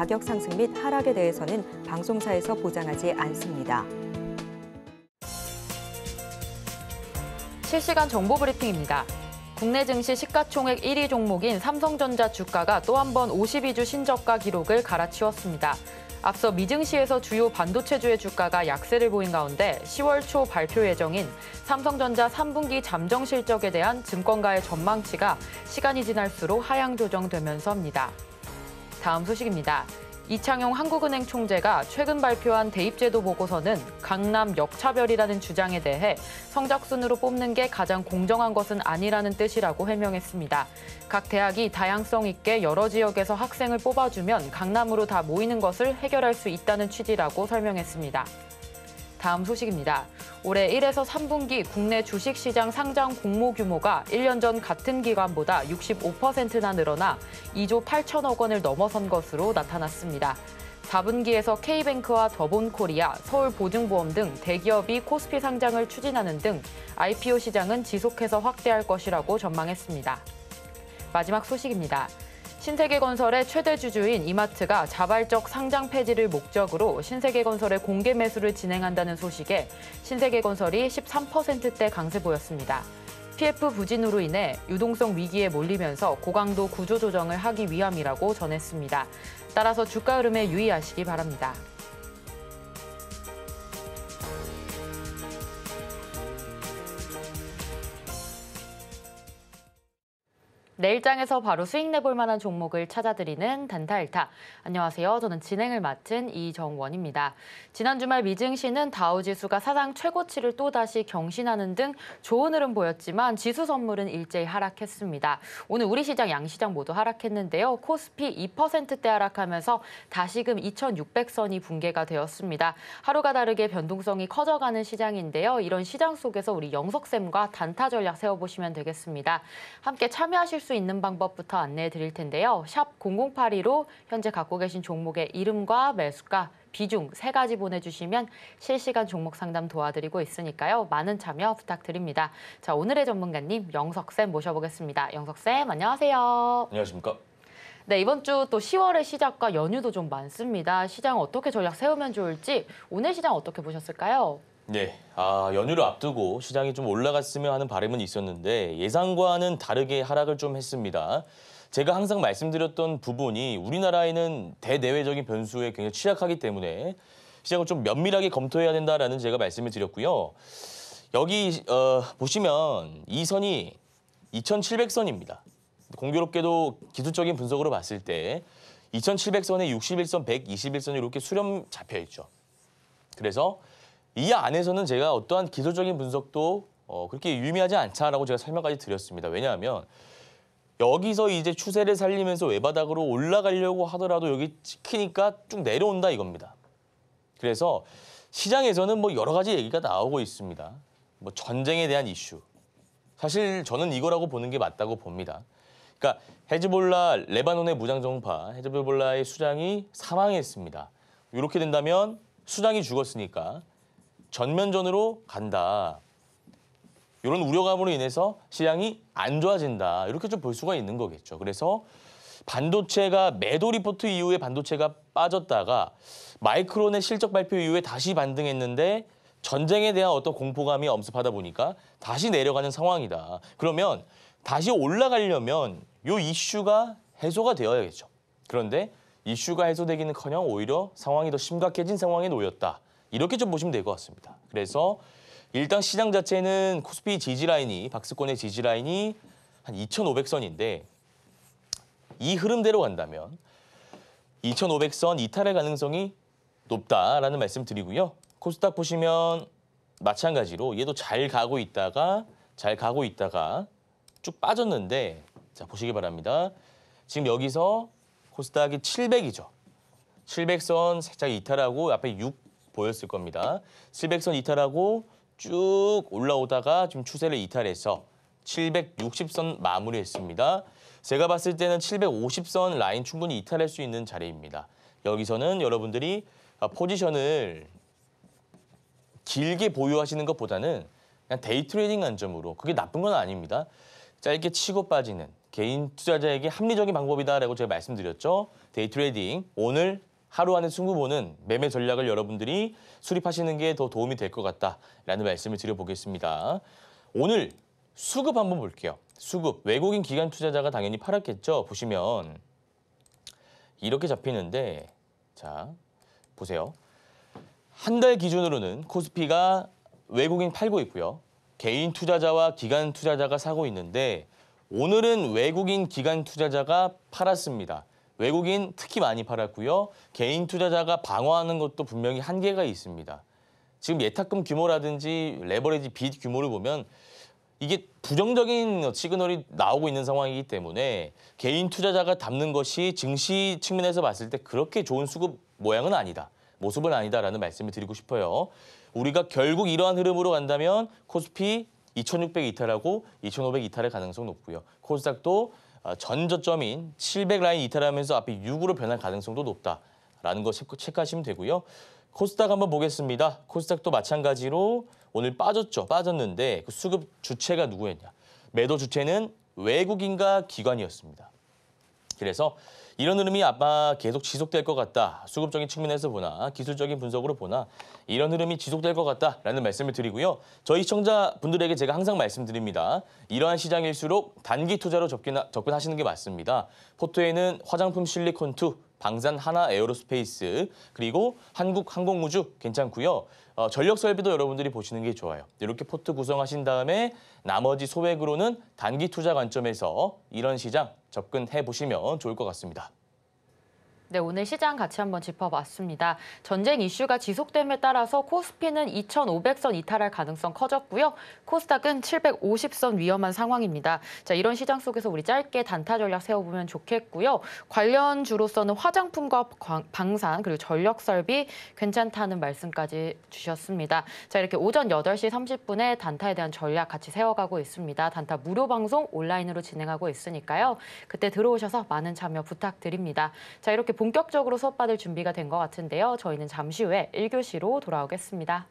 가격 상승 및 하락에 대해서는 방송사에서 보장하지 않습니다. 실시간 정보 브리핑입니다. 국내 증시 시가총액 1위 종목인 삼성전자 주가가 또 한 번 52주 신저가 기록을 갈아치웠습니다. 앞서 미증시에서 주요 반도체주의 주가가 약세를 보인 가운데 10월 초 발표 예정인 삼성전자 3분기 잠정 실적에 대한 증권가의 전망치가 시간이 지날수록 하향 조정되면서입니다. 다음 소식입니다. 이창용 한국은행 총재가 최근 발표한 대입제도 보고서는 강남 역차별이라는 주장에 대해 성적순으로 뽑는 게 가장 공정한 것은 아니라는 뜻이라고 해명했습니다. 각 대학이 다양성 있게 여러 지역에서 학생을 뽑아주면 강남으로 다 모이는 것을 해결할 수 있다는 취지라고 설명했습니다. 다음 소식입니다. 올해 1에서 3분기 국내 주식시장 상장 공모 규모가 1년 전 같은 기간보다 65%나 늘어나 2조 8천억 원을 넘어선 것으로 나타났습니다. 4분기에서 K뱅크와 더본코리아, 서울보증보험 등 대기업이 코스피 상장을 추진하는 등 IPO 시장은 지속해서 확대할 것이라고 전망했습니다. 마지막 소식입니다. 신세계건설의 최대 주주인 이마트가 자발적 상장 폐지를 목적으로 신세계건설의 공개 매수를 진행한다는 소식에 신세계건설이 13%대 강세 보였습니다. PF 부진으로 인해 유동성 위기에 몰리면서 고강도 구조 조정을 하기 위함이라고 전했습니다. 따라서 주가 흐름에 유의하시기 바랍니다. 내일장에서 바로 수익 내볼 만한 종목을 찾아드리는 단타일타. 안녕하세요. 저는 진행을 맡은 이정원입니다. 지난 주말 미증시는 다우지수가 사상 최고치를 또다시 경신하는 등 좋은 흐름 보였지만 지수 선물은 일제히 하락했습니다. 오늘 우리 시장, 양시장 모두 하락했는데요. 코스피 2%대 하락하면서 다시금 2,600선이 붕괴가 되었습니다. 하루가 다르게 변동성이 커져가는 시장인데요. 이런 시장 속에서 우리 영석쌤과 단타 전략 세워보시면 되겠습니다. 함께 참여하실 수수 있는 방법부터 안내해 드릴 텐데요. 샵 0082로 현재 갖고 계신 종목의 이름과 매수가, 비중 세 가지 보내주시면 실시간 종목 상담 도와드리고 있으니까요. 많은 참여 부탁드립니다. 자 오늘의 전문가님 영석쌤 모셔보겠습니다. 영석쌤 안녕하세요. 안녕하십니까. 네, 이번 주 또 10월의 시작과 연휴도 좀 많습니다. 시장 어떻게 전략 세우면 좋을지 오늘 시장 어떻게 보셨을까요? 네, 아, 연휴를 앞두고 시장이 좀 올라갔으면 하는 바람은 있었는데 예상과는 다르게 하락을 좀 했습니다. 제가 항상 말씀드렸던 부분이 우리나라에는 대내외적인 변수에 굉장히 취약하기 때문에 시장을 좀 면밀하게 검토해야 된다라는 제가 말씀을 드렸고요. 여기 어, 보시면 이 선이 2,700선입니다. 공교롭게도 기술적인 분석으로 봤을 때 2,700선에 61선, 121선이 이렇게 수렴 잡혀 있죠. 그래서 이 안에서는 제가 어떠한 기술적인 분석도 어, 그렇게 유의미하지 않다라고 제가 설명까지 드렸습니다. 왜냐하면 여기서 이제 추세를 살리면서 외바닥으로 올라가려고 하더라도 여기 찍히니까 쭉 내려온다 이겁니다. 그래서 시장에서는 뭐 여러 가지 얘기가 나오고 있습니다. 뭐 전쟁에 대한 이슈. 사실 저는 이거라고 보는 게 맞다고 봅니다. 그러니까 헤즈볼라 레바논의 무장정파 헤즈볼라의 수장이 사망했습니다. 이렇게 된다면 수장이 죽었으니까 전면전으로 간다. 이런 우려감으로 인해서 시장이 안 좋아진다. 이렇게 좀 볼 수가 있는 거겠죠. 그래서 반도체가 매도 리포트 이후에 반도체가 빠졌다가 마이크론의 실적 발표 이후에 다시 반등했는데 전쟁에 대한 어떤 공포감이 엄습하다 보니까 다시 내려가는 상황이다. 그러면 다시 올라가려면 요 이슈가 해소가 되어야겠죠. 그런데 이슈가 해소되기는커녕 오히려 상황이 더 심각해진 상황에 놓였다. 이렇게 좀 보시면 될 것 같습니다. 그래서 일단 시장 자체는 코스피 지지라인이 박스권의 지지라인이 한 2,500선인데 이 흐름대로 간다면 2,500선 이탈의 가능성이 높다라는 말씀 드리고요. 코스닥 보시면 마찬가지로 얘도 잘 가고 있다가 잘 가고 있다가 쭉 빠졌는데 자 보시기 바랍니다. 지금 여기서 코스닥이 700이죠. 700선 살짝 이탈하고 앞에 6 보였을 겁니다. 700선 이탈하고 쭉 올라오다가 지금 추세를 이탈해서 760선 마무리했습니다. 제가 봤을 때는 750선 라인 충분히 이탈할 수 있는 자리입니다. 여기서는 여러분들이 아, 포지션을 길게 보유하시는 것보다는 그냥 데이 트레이딩 관점으로 그게 나쁜 건 아닙니다. 짧게 치고 빠지는 개인 투자자에게 합리적인 방법이다라고 제가 말씀드렸죠. 데이 트레이딩 오늘 하루 안에 승부보는 매매 전략을 여러분들이 수립하시는 게 더 도움이 될 것 같다라는 말씀을 드려보겠습니다. 오늘 수급 한번 볼게요. 수급, 외국인 기관 투자자가 당연히 팔았겠죠. 보시면 이렇게 잡히는데 자, 보세요. 한 달 기준으로는 코스피가 외국인 팔고 있고요. 개인 투자자와 기관 투자자가 사고 있는데 오늘은 외국인 기관 투자자가 팔았습니다. 외국인 특히 많이 팔았고요. 개인 투자자가 방어하는 것도 분명히 한계가 있습니다. 지금 예탁금 규모라든지 레버리지 빚 규모를 보면 이게 부정적인 시그널이 나오고 있는 상황이기 때문에 개인 투자자가 담는 것이 증시 측면에서 봤을 때 그렇게 좋은 수급 모양은 아니다. 모습은 아니다라는 말씀을 드리고 싶어요. 우리가 결국 이러한 흐름으로 간다면 코스피 2600 이탈하고 2500 이탈의 가능성 높고요. 코스닥도 아, 전저점인 700라인 이탈하면서 앞이 6으로 변할 가능성도 높다라는 거 체크하시면 되고요. 코스닥 한번 보겠습니다. 코스닥도 마찬가지로 오늘 빠졌죠. 빠졌는데 그 수급 주체가 누구였냐. 매도 주체는 외국인과 기관이었습니다. 그래서 이런 흐름이 아마 계속 지속될 것 같다. 수급적인 측면에서 보나 기술적인 분석으로 보나 이런 흐름이 지속될 것 같다라는 말씀을 드리고요. 저희 시청자분들에게 제가 항상 말씀드립니다. 이러한 시장일수록 단기 투자로 접근하, 시는게 맞습니다. 포트에는 화장품 실리콘2, 방산 하나 에어로스페이스, 그리고 한국 항공우주 괜찮고요. 어, 전력 설비도 여러분들이 보시는 게 좋아요. 이렇게 포트 구성하신 다음에 나머지 소액으로는 단기 투자 관점에서 이런 시장 접근해 보시면 좋을 것 같습니다. 네, 오늘 시장 같이 한번 짚어봤습니다. 전쟁 이슈가 지속됨에 따라서 코스피는 2,500선 이탈할 가능성 커졌고요. 코스닥은 750선 위험한 상황입니다. 자, 이런 시장 속에서 우리 짧게 단타 전략 세워보면 좋겠고요. 관련 주로서는 화장품과 방산 그리고 전력 설비 괜찮다는 말씀까지 주셨습니다. 자, 이렇게 오전 8시 30분에 단타에 대한 전략 같이 세워가고 있습니다. 단타 무료 방송 온라인으로 진행하고 있으니까요. 그때 들어오셔서 많은 참여 부탁드립니다. 자, 이렇게 본격적으로 수업받을 준비가 된 것 같은데요. 저희는 잠시 후에 1교시로 돌아오겠습니다.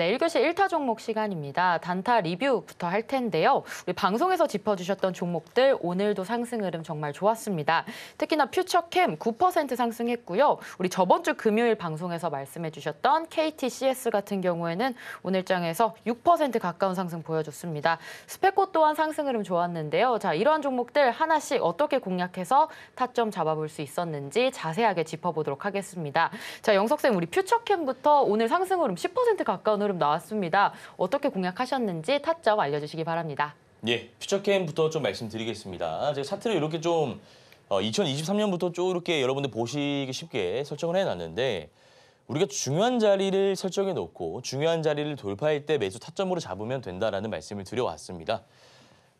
네, 1교시 1타 종목 시간입니다. 단타 리뷰부터 할 텐데요. 우리 방송에서 짚어주셨던 종목들 오늘도 상승 흐름 정말 좋았습니다. 특히나 퓨처캠 9% 상승했고요. 우리 저번 주 금요일 방송에서 말씀해주셨던 KTCS 같은 경우에는 오늘장에서 6% 가까운 상승 보여줬습니다. 스펙코 또한 상승 흐름 좋았는데요. 자, 이러한 종목들 하나씩 어떻게 공략해서 타점 잡아볼 수 있었는지 자세하게 짚어보도록 하겠습니다. 자, 영석쌤 우리 퓨처캠부터 오늘 상승 흐름 10% 가까운 흐름 흐름 나왔습니다. 어떻게 공략하셨는지 타점 알려주시기 바랍니다. 예, 퓨처 게부터좀 말씀드리겠습니다. 제가 차트를 이렇게 좀 어, 2023년부터 쭉 이렇게 여러분들 보시기 쉽게 설정을 해놨는데 우리가 중요한 자리를 설정해 놓고 중요한 자리를 돌파할 때 매수 타점으로 잡으면 된다라는 말씀을 드려왔습니다.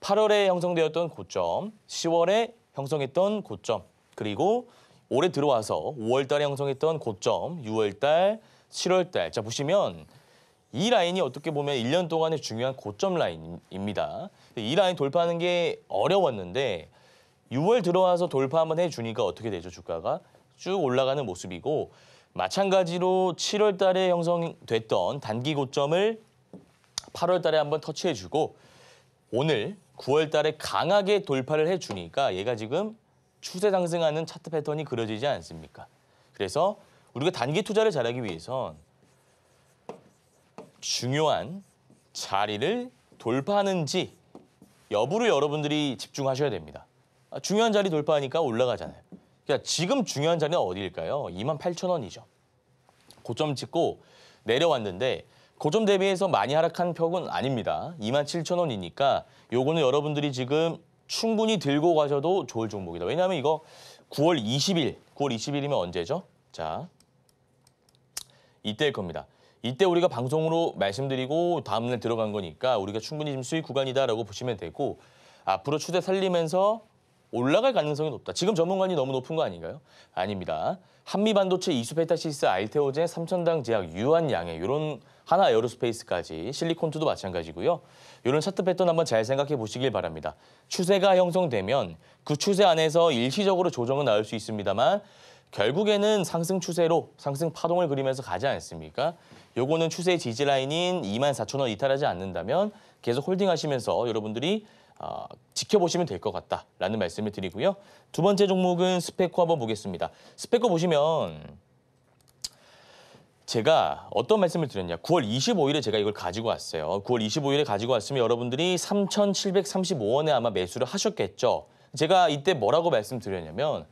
8월에 형성되었던 고점, 10월에 형성했던 고점, 그리고 올해 들어와서 5월 달에 형성했던 고점, 6월 달, 7월 달. 자, 보시면 이 라인이 어떻게 보면 1년 동안의 중요한 고점 라인입니다. 이 라인 돌파하는 게 어려웠는데 6월 들어와서 돌파 한번 해주니까 어떻게 되죠? 주가가 쭉 올라가는 모습이고 마찬가지로 7월 달에 형성됐던 단기 고점을 8월 달에 한번 터치해주고 오늘 9월 달에 강하게 돌파를 해주니까 얘가 지금 추세 상승하는 차트 패턴이 그려지지 않습니까? 그래서 우리가 단기 투자를 잘하기 위해선 중요한 자리를 돌파하는지 여부를 여러분들이 집중하셔야 됩니다. 아, 중요한 자리 돌파하니까 올라가잖아요. 그러니까 지금 중요한 자리는 어디일까요? 2만 8천 원이죠. 고점 찍고 내려왔는데 고점 대비해서 많이 하락한 격은 아닙니다. 2만 7천 원이니까 요거는 여러분들이 지금 충분히 들고 가셔도 좋을 종목이다. 왜냐하면 이거 9월 20일, 9월 20일이면 언제죠? 자, 이때일 겁니다. 이때 우리가 방송으로 말씀드리고 다음날 들어간 거니까 우리가 충분히 지금 수익 구간이다라고 보시면 되고 앞으로 추세 살리면서 올라갈 가능성이 높다. 지금 전문관이 너무 높은 거 아닌가요? 아닙니다. 한미반도체 이수페타시스 알테오젠 삼천당 제약 유한양해 이런 하나 에어로스페이스까지 실리콘투도 마찬가지고요. 이런 차트 패턴 한번 잘 생각해 보시길 바랍니다. 추세가 형성되면 그 추세 안에서 일시적으로 조정은 나올 수 있습니다만 결국에는 상승 추세로 상승 파동을 그리면서 가지 않습니까? 요거는 추세 지지 라인인 24,000원 이탈하지 않는다면 계속 홀딩하시면서 여러분들이 어, 지켜보시면 될 것 같다라는 말씀을 드리고요. 두 번째 종목은 스펙코 한번 보겠습니다. 스펙코 보시면 제가 어떤 말씀을 드렸냐. 9월 25일에 제가 이걸 가지고 왔어요. 9월 25일에 가지고 왔으면 여러분들이 3,735원에 아마 매수를 하셨겠죠. 제가 이때 뭐라고 말씀드렸냐면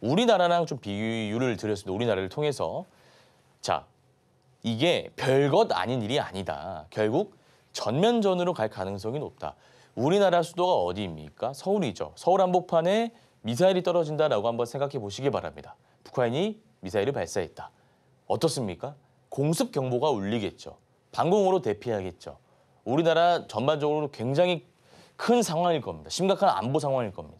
우리나라랑 좀 비유를 드렸습니다. 우리나라를 통해서. 자, 이게 별것 아닌 일이 아니다. 결국 전면전으로 갈 가능성이 높다. 우리나라 수도가 어디입니까? 서울이죠. 서울 한복판에 미사일이 떨어진다라고 한번 생각해 보시기 바랍니다. 북한이 미사일을 발사했다. 어떻습니까? 공습 경보가 울리겠죠. 방공으로 대피하겠죠. 우리나라 전반적으로 굉장히 큰 상황일 겁니다. 심각한 안보 상황일 겁니다.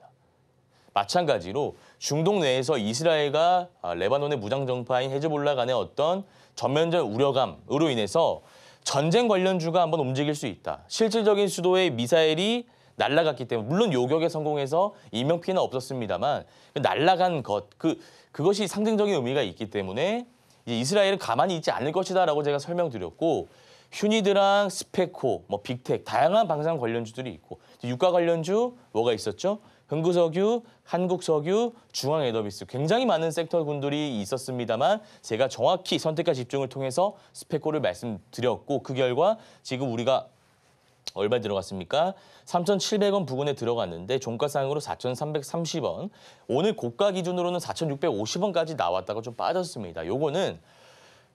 마찬가지로 중동 내에서 이스라엘과 아, 레바논의 무장정파인 헤즈볼라 간의 어떤 전면적 우려감으로 인해서 전쟁 관련주가 한번 움직일 수 있다. 실질적인 수도의 미사일이 날라갔기 때문에 물론 요격에 성공해서 인명 피해는 없었습니다만 그 날라간 것 그 그것이 상징적인 의미가 있기 때문에 이스라엘은 가만히 있지 않을 것이다라고 제가 설명드렸고 휴니드랑 스페코, 뭐 빅텍 다양한 방산 관련주들이 있고 유가 관련주 뭐가 있었죠? 흥구석유 한국석유, 중앙에더비스 굉장히 많은 섹터군들이 있었습니다만 제가 정확히 선택과 집중을 통해서 스펙고를 말씀드렸고 그 결과 지금 우리가 얼마 들어갔습니까? 3,700원 부근에 들어갔는데 종가상으로 4,330원, 오늘 고가 기준으로는 4,650원까지 나왔다가 좀 빠졌습니다. 요거는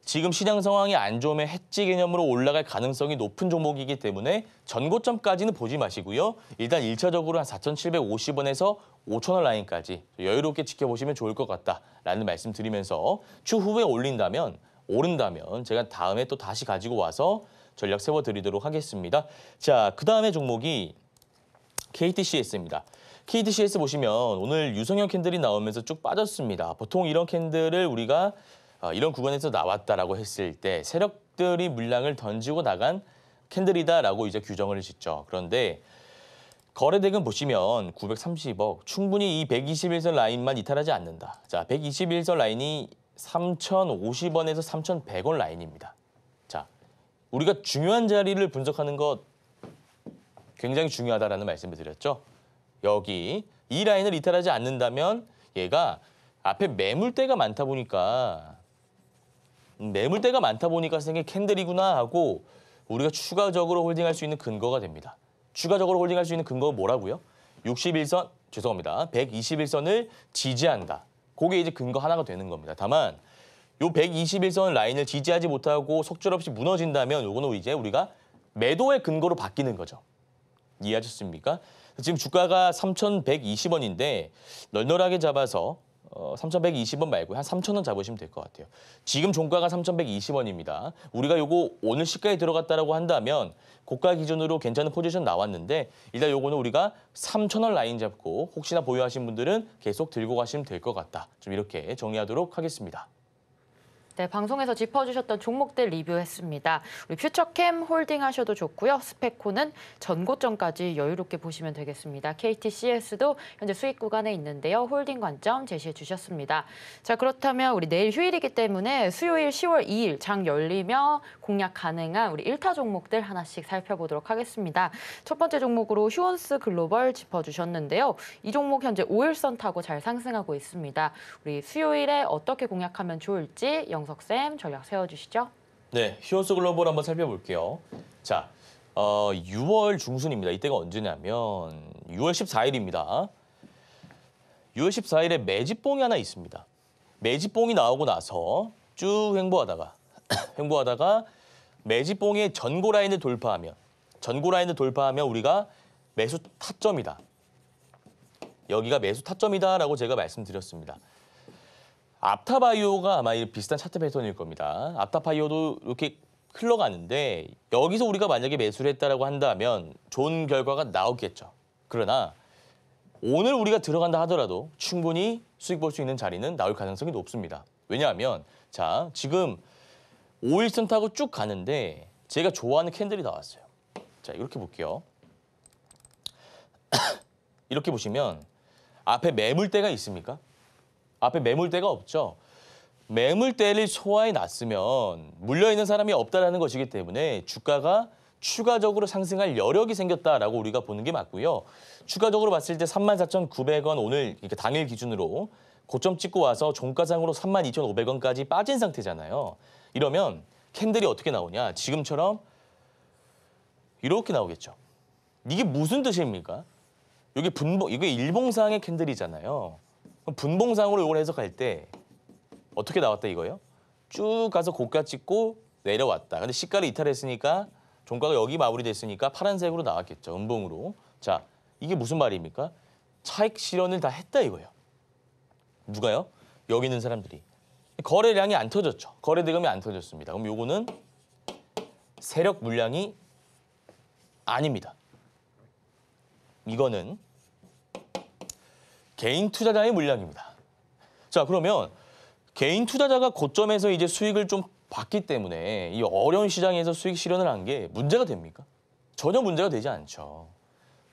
지금 시장 상황이 안 좋으면 해지 개념으로 올라갈 가능성이 높은 종목이기 때문에 전고점까지는 보지 마시고요. 일단 1차적으로 한 4,750원에서 5,000원 라인까지 여유롭게 지켜보시면 좋을 것 같다라는 말씀 드리면서 추후에 올린다면, 오른다면 제가 다음에 또 다시 가지고 와서 전략 세워드리도록 하겠습니다. 자, 그 다음에 종목이 KTCS입니다. KTCS 보시면 오늘 유성형 캔들이 나오면서 쭉 빠졌습니다. 보통 이런 캔들을 우리가 어, 이런 구간에서 나왔다라고 했을 때 세력들이 물량을 던지고 나간 캔들이다라고 이제 규정을 짓죠. 그런데 거래대금 보시면 930억 충분히 이 121선 라인만 이탈하지 않는다. 자, 121선 라인이 3,050원에서 3,100원 라인입니다. 자, 우리가 중요한 자리를 분석하는 것 굉장히 중요하다라는 말씀을 드렸죠. 여기 이 라인을 이탈하지 않는다면 얘가 앞에 매물대가 많다 보니까 음, 매물대가 많다 보니까 생긴 캔들이구나 하고 우리가 추가적으로 홀딩할 수 있는 근거가 됩니다. 추가적으로 홀딩할 수 있는 근거가 뭐라고요? 61선, 죄송합니다. 121선을 지지한다. 그게 이제 근거 하나가 되는 겁니다. 다만 요 121선 라인을 지지하지 못하고 속절없이 무너진다면 요거는 이제 우리가 매도의 근거로 바뀌는 거죠. 이해하셨습니까? 지금 주가가 3,120원인데 널널하게 잡아서 어, 3,120원 말고 한 3,000원 잡으시면 될 것 같아요. 지금 종가가 3,120원입니다. 우리가 요거 오늘 시가에 들어갔다라고 한다면 고가 기준으로 괜찮은 포지션 나왔는데 일단 요거는 우리가 3,000원 라인 잡고 혹시나 보유하신 분들은 계속 들고 가시면 될 것 같다. 좀 이렇게 정리하도록 하겠습니다. 네, 방송에서 짚어주셨던 종목들 리뷰했습니다. 우리 퓨처캠 홀딩하셔도 좋고요. 스펙코는 전고점까지 여유롭게 보시면 되겠습니다. KTCS도 현재 수익 구간에 있는데요. 홀딩 관점 제시해 주셨습니다. 자 그렇다면 우리 내일 휴일이기 때문에 수요일 10월 2일 장 열리며 공략 가능한 우리 1타 종목들 하나씩 살펴보도록 하겠습니다. 첫 번째 종목으로 휴원스 글로벌 짚어주셨는데요. 이 종목 현재 5일선 타고 잘 상승하고 있습니다. 우리 수요일에 어떻게 공략하면 좋을지 영 정석쌤 전략 세워주시죠. 네, 히오스 글로벌 한번 살펴볼게요. 자, 어, 6월 중순입니다. 이때가 언제냐면 6월 14일입니다. 6월 14일에 매집봉이 하나 있습니다. 매집봉이 나오고 나서 쭉 횡보하다가 횡보하다가 매집봉의 전고 라인을 돌파하면 전고 라인을 돌파하면 우리가 매수 타점이다. 여기가 매수 타점이다라고 제가 말씀드렸습니다. 앞타바이오가 아마 비슷한 차트 패턴일 겁니다. 앞타바이오도 이렇게 흘러가는데 여기서 우리가 만약에 매수를 했다라고 한다면 좋은 결과가 나오겠죠. 그러나 오늘 우리가 들어간다 하더라도 충분히 수익 볼 수 있는 자리는 나올 가능성이 높습니다. 왜냐하면 자 지금 5일선 타고 쭉 가는데 제가 좋아하는 캔들이 나왔어요. 자 이렇게 볼게요. 이렇게 보시면 앞에 매물대가 있습니까? 앞에 매물대가 없죠. 매물대를 소화해 놨으면 물려있는 사람이 없다라는 것이기 때문에 주가가 추가적으로 상승할 여력이 생겼다라고 우리가 보는 게 맞고요. 추가적으로 봤을 때 34,900원 오늘 당일 기준으로 고점 찍고 와서 종가상으로 32,500원까지 빠진 상태잖아요. 이러면 캔들이 어떻게 나오냐. 지금처럼 이렇게 나오겠죠. 이게 무슨 뜻입니까? 이게 분봉, 이게 일봉상의 캔들이잖아요. 분봉상으로 이걸 해석할 때 어떻게 나왔다 이거예요? 쭉 가서 고가 찍고 내려왔다. 근데 시가를 이탈했으니까 종가가 여기 마무리됐으니까 파란색으로 나왔겠죠. 음봉으로. 자, 이게 무슨 말입니까? 차익 실현을 다 했다 이거예요. 누가요? 여기 있는 사람들이. 거래량이 안 터졌죠. 거래 대금이 안 터졌습니다. 그럼 요거는 세력 물량이 아닙니다. 이거는 개인 투자자의 물량입니다. 자, 그러면 개인 투자자가 고점에서 이제 수익을 좀 봤기 때문에 이 어려운 시장에서 수익 실현을 한 게 문제가 됩니까? 전혀 문제가 되지 않죠.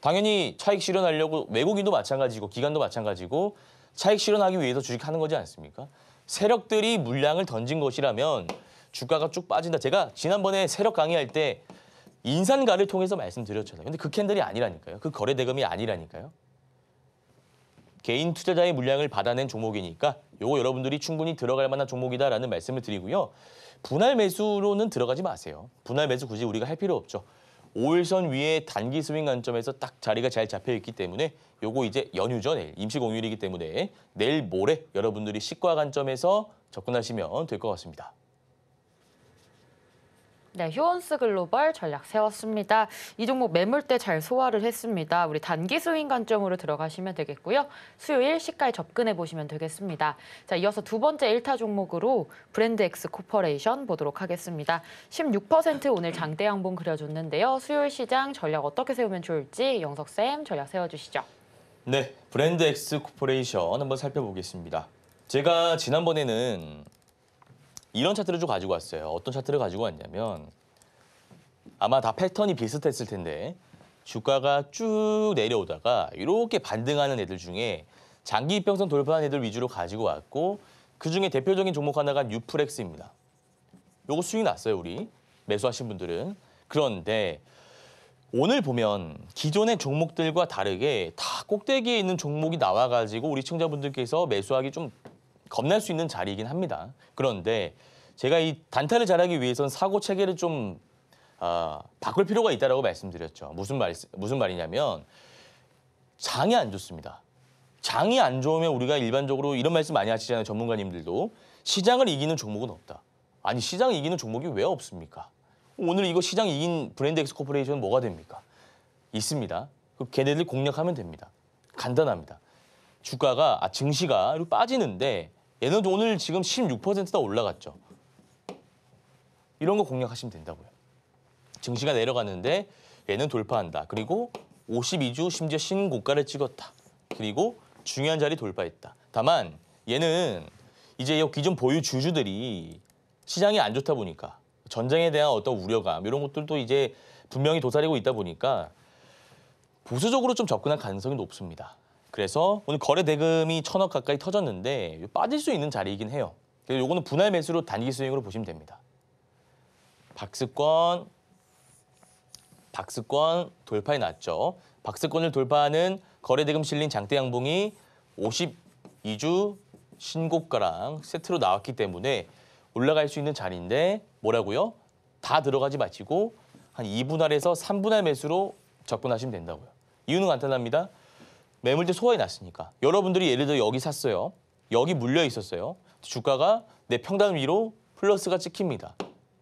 당연히 차익 실현하려고 외국인도 마찬가지고 기관도 마찬가지고 차익 실현하기 위해서 주식하는 거지 않습니까? 세력들이 물량을 던진 것이라면 주가가 쭉 빠진다. 제가 지난번에 세력 강의할 때 인산가를 통해서 말씀드렸잖아요. 근데 그 캔들이 아니라니까요. 그 거래 대금이 아니라니까요. 개인 투자자의 물량을 받아낸 종목이니까 요거 여러분들이 충분히 들어갈 만한 종목이다라는 말씀을 드리고요. 분할 매수로는 들어가지 마세요. 분할 매수 굳이 우리가 할 필요 없죠. 5일선 위에 단기 스윙 관점에서 딱 자리가 잘 잡혀 있기 때문에 요거 이제 연휴죠 내일 임시 공휴일이기 때문에 내일 모레 여러분들이 시과 관점에서 접근하시면 될 것 같습니다. 네, 휴원스 글로벌 전략 세웠습니다. 이 종목 매물 때 잘 소화를 했습니다. 우리 단기 스윙 관점으로 들어가시면 되겠고요. 수요일 시가에 접근해 보시면 되겠습니다. 자, 이어서 두 번째 1타 종목으로 브랜드 엑스 코퍼레이션 보도록 하겠습니다. 16% 오늘 장대 양봉 그려줬는데요. 수요일 시장 전략 어떻게 세우면 좋을지 영석쌤 전략 세워주시죠. 네, 브랜드 엑스 코퍼레이션 한번 살펴보겠습니다. 제가 지난번에는 이런 차트를 좀 가지고 왔어요. 어떤 차트를 가지고 왔냐면 아마 다 패턴이 비슷했을 텐데 주가가 쭉 내려오다가 이렇게 반등하는 애들 중에 장기 이평선 돌파한 애들 위주로 가지고 왔고 그중에 대표적인 종목 하나가 뉴프렉스입니다. 요거 수익 났어요, 우리. 매수하신 분들은. 그런데 오늘 보면 기존의 종목들과 다르게 다 꼭대기에 있는 종목이 나와가지고 우리 청자분들께서 매수하기 좀 겁날 수 있는 자리이긴 합니다. 그런데 제가 이 단타를 잘하기 위해선 사고 체계를 좀 어, 바꿀 필요가 있다라고 말씀드렸죠. 무슨 말 무슨 말이냐면 장이 안 좋습니다. 장이 안 좋으면 우리가 일반적으로 이런 말씀 많이 하시잖아요. 전문가님들도 시장을 이기는 종목은 없다. 아니 시장 이기는 종목이 왜 없습니까? 오늘 이거 시장 이긴 브랜드 엑스 코퍼레이션 뭐가 됩니까? 있습니다. 그 걔네들 공략하면 됩니다. 간단합니다. 주가가 아 증시가 빠지는데 얘는 오늘 지금 16%다 올라갔죠. 이런 거 공략하시면 된다고요. 증시가 내려가는데 얘는 돌파한다. 그리고 52주 심지어 신고가를 찍었다. 그리고 중요한 자리 돌파했다. 다만 얘는 이제 기존 보유 주주들이 시장이 안 좋다 보니까 전쟁에 대한 어떤 우려감 이런 것들도 이제 분명히 도사리고 있다 보니까 보수적으로 좀 접근할 가능성이 높습니다. 그래서 오늘 거래 대금이 천억 가까이 터졌는데 빠질 수 있는 자리이긴 해요. 그래서 요거는 분할 매수로 단기 수익으로 보시면 됩니다. 박스권, 박스권 돌파에 놨죠 박스권을 돌파하는 거래 대금 실린 장대 양봉이 52주 신고가랑 세트로 나왔기 때문에 올라갈 수 있는 자리인데 뭐라고요? 다 들어가지 마시고 한 2분할에서 3분할 매수로 접근하시면 된다고요. 이유는 간단합니다. 매물대 소화해놨으니까 여러분들이 예를 들어 여기 샀어요. 여기 물려 있었어요. 주가가 내평단 위로 플러스가 찍힙니다.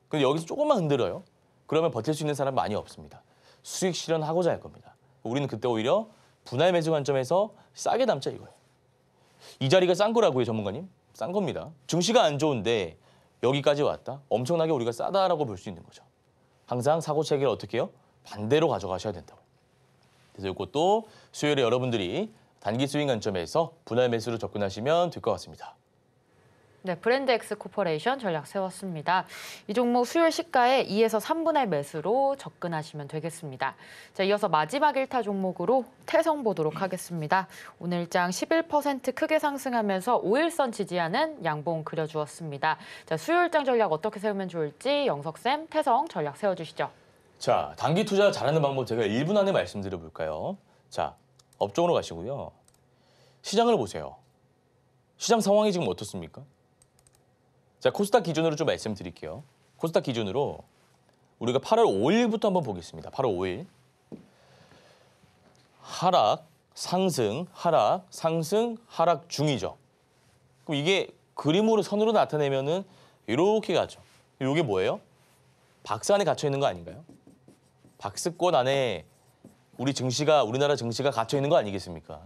근데 여기서 조금만 흔들어요. 그러면 버틸 수 있는 사람 많이 없습니다. 수익 실현하고자 할 겁니다. 우리는 그때 오히려 분할 매수 관점에서 싸게 담자 이거예요. 이 자리가 싼 거라고요, 전문가님? 싼 겁니다. 증시가 안 좋은데 여기까지 왔다. 엄청나게 우리가 싸다라고 볼 수 있는 거죠. 항상 사고 체계를 어떻게 해요? 반대로 가져가셔야 된다고. 그래서 이것도 수요일에 여러분들이 단기 스윙 관점에서 분할 매수로 접근하시면 될 것 같습니다. 네, 브랜드 엑스 코퍼레이션 전략 세웠습니다. 이 종목 수요일 시가에 2에서 3분할 매수로 접근하시면 되겠습니다. 자, 이어서 마지막 1타 종목으로 태성 보도록 하겠습니다. 오늘장 11% 크게 상승하면서 5일선 지지하는 양봉 그려주었습니다. 자, 수요일장 전략 어떻게 세우면 좋을지 영석쌤 태성 전략 세워주시죠. 자, 단기 투자 잘하는 방법 제가 1분 안에 말씀드려 볼까요? 자, 업종으로 가시고요. 시장을 보세요. 시장 상황이 지금 어떻습니까? 자, 코스닥 기준으로 좀 말씀드릴게요. 코스닥 기준으로 우리가 8월 5일부터 한번 보겠습니다. 8월 5일. 하락, 상승, 하락, 상승, 하락 중이죠. 그럼 이게 그림으로 선으로 나타내면은 이렇게 가죠. 이게 뭐예요? 박스 안에 갇혀 있는 거 아닌가요? 박스권 안에 우리 증시가 우리나라 증시가 갇혀 있는 거 아니겠습니까?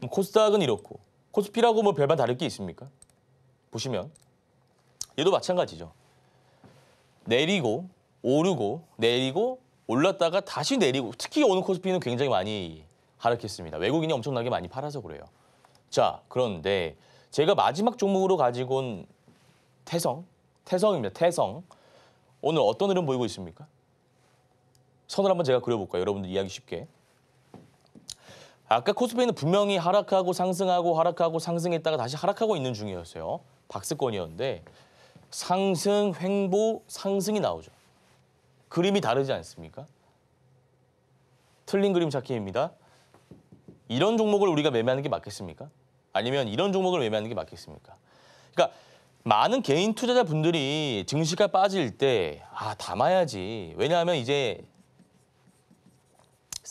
뭐 코스닥은 이렇고 코스피라고 뭐 별반 다를 게 있습니까? 보시면 얘도 마찬가지죠. 내리고 오르고 내리고 올랐다가 다시 내리고 특히 오늘 코스피는 굉장히 많이 하락했습니다. 외국인이 엄청나게 많이 팔아서 그래요. 자 그런데 제가 마지막 종목으로 가지고 온 태성 태성입니다. 태성 오늘 어떤 흐름 보이고 있습니까? 선을 한번 제가 그려볼까요? 여러분들 이야기 쉽게. 아까 코스피는 분명히 하락하고 상승하고 하락하고 상승했다가 다시 하락하고 있는 중이었어요. 박스권이었는데 상승, 횡보, 상승이 나오죠. 그림이 다르지 않습니까? 틀린 그림 찾기입니다. 이런 종목을 우리가 매매하는 게 맞겠습니까? 아니면 이런 종목을 매매하는 게 맞겠습니까? 그러니까 많은 개인 투자자분들이 증시가 빠질 때 아, 담아야지. 왜냐하면 이제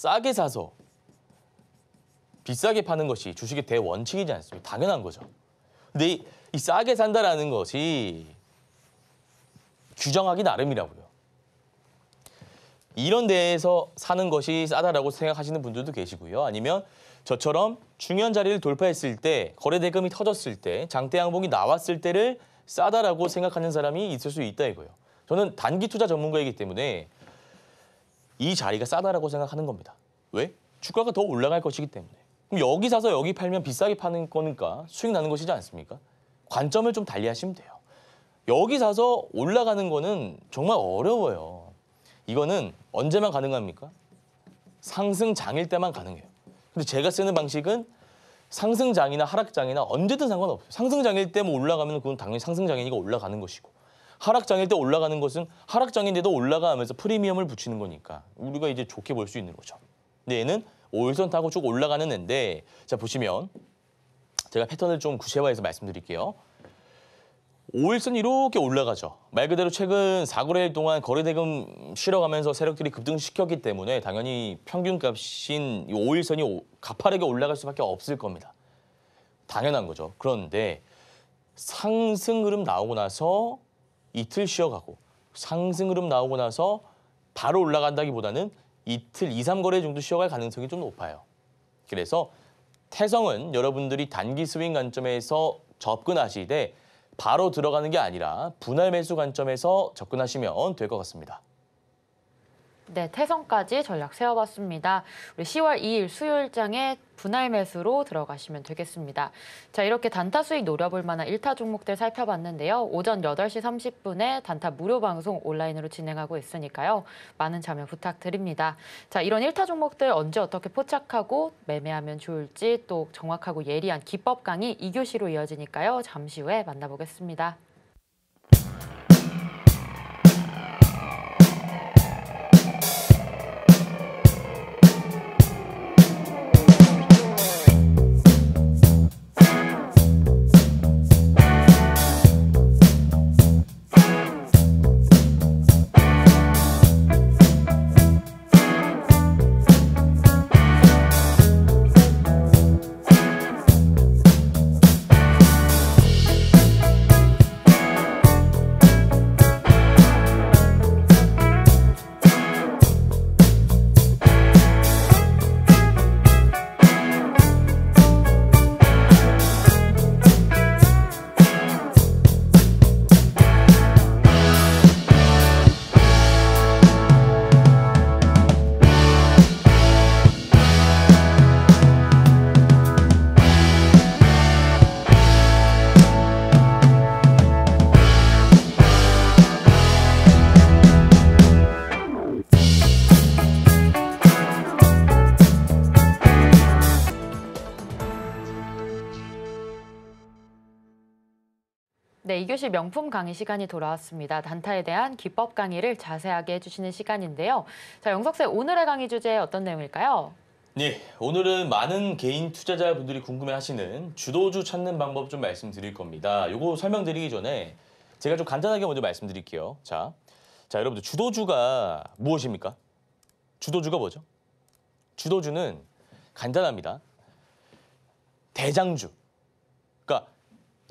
싸게 사서 비싸게 파는 것이 주식의 대원칙이지 않습니까? 당연한 거죠. 근데 이, 이 싸게 산다라는 것이 규정하기 나름이라고요. 이런 데에서 사는 것이 싸다라고 생각하시는 분들도 계시고요. 아니면 저처럼 중요한 자리를 돌파했을 때, 거래 대금이 터졌을 때, 장대 양목이 나왔을 때를 싸다라고 생각하는 사람이 있을 수 있다 이거예요. 저는 단기 투자 전문가이기 때문에 이 자리가 싸다라고 생각하는 겁니다. 왜? 주가가 더 올라갈 것이기 때문에. 그럼 여기 사서 여기 팔면 비싸게 파는 거니까 수익 나는 것이지 않습니까? 관점을 좀 달리하시면 돼요. 여기 사서 올라가는 거는 정말 어려워요. 이거는 언제만 가능합니까? 상승장일 때만 가능해요. 근데 제가 쓰는 방식은 상승장이나 하락장이나 언제든 상관없어요. 상승장일 때 뭐 올라가면 그건 당연히 상승장이니까 올라가는 것이고 하락장일 때 올라가는 것은 하락장인데도 올라가면서 프리미엄을 붙이는 거니까 우리가 이제 좋게 볼 수 있는 거죠. 근데 얘는 오일선 타고 쭉 올라가는 앤데자 보시면 제가 패턴을 좀 구체화해서 말씀드릴게요. 오일선 이렇게 올라가죠. 말 그대로 최근 4거래일 동안 거래대금 실어가면서 세력들이 급등시켰기 때문에 당연히 평균값인 오일선이 가파르게 올라갈 수밖에 없을 겁니다. 당연한 거죠. 그런데 상승 흐름 나오고 나서 이틀 쉬어가고 상승 흐름 나오고 나서 바로 올라간다기보다는 이틀, 이삼거래 정도 쉬어갈 가능성이 좀 높아요. 그래서 태성은 여러분들이 단기 스윙 관점에서 접근하시되 바로 들어가는 게 아니라 분할 매수 관점에서 접근하시면 될 것 같습니다. 네, 태성까지 전략 세워봤습니다. 우리 10월 2일 수요일장에 분할 매수로 들어가시면 되겠습니다. 자, 이렇게 단타 수익 노려볼 만한 1타 종목들 살펴봤는데요. 오전 8시 30분에 단타 무료 방송 온라인으로 진행하고 있으니까요. 많은 참여 부탁드립니다. 자, 이런 1타 종목들 언제 어떻게 포착하고 매매하면 좋을지 또 정확하고 예리한 기법 강의 2교시로 이어지니까요. 잠시 후에 만나보겠습니다. 네, 2교시 명품 강의 시간이 돌아왔습니다. 단타에 대한 기법 강의를 자세하게 해주시는 시간인데요. 자, 영석쌤, 오늘의 강의 주제 어떤 내용일까요? 네, 오늘은 많은 개인 투자자분들이 궁금해하시는 주도주 찾는 방법 좀 말씀드릴 겁니다. 요거 설명드리기 전에 제가 좀 간단하게 먼저 말씀드릴게요. 자, 자 여러분들 주도주가 무엇입니까? 주도주가 뭐죠? 주도주는 간단합니다. 대장주,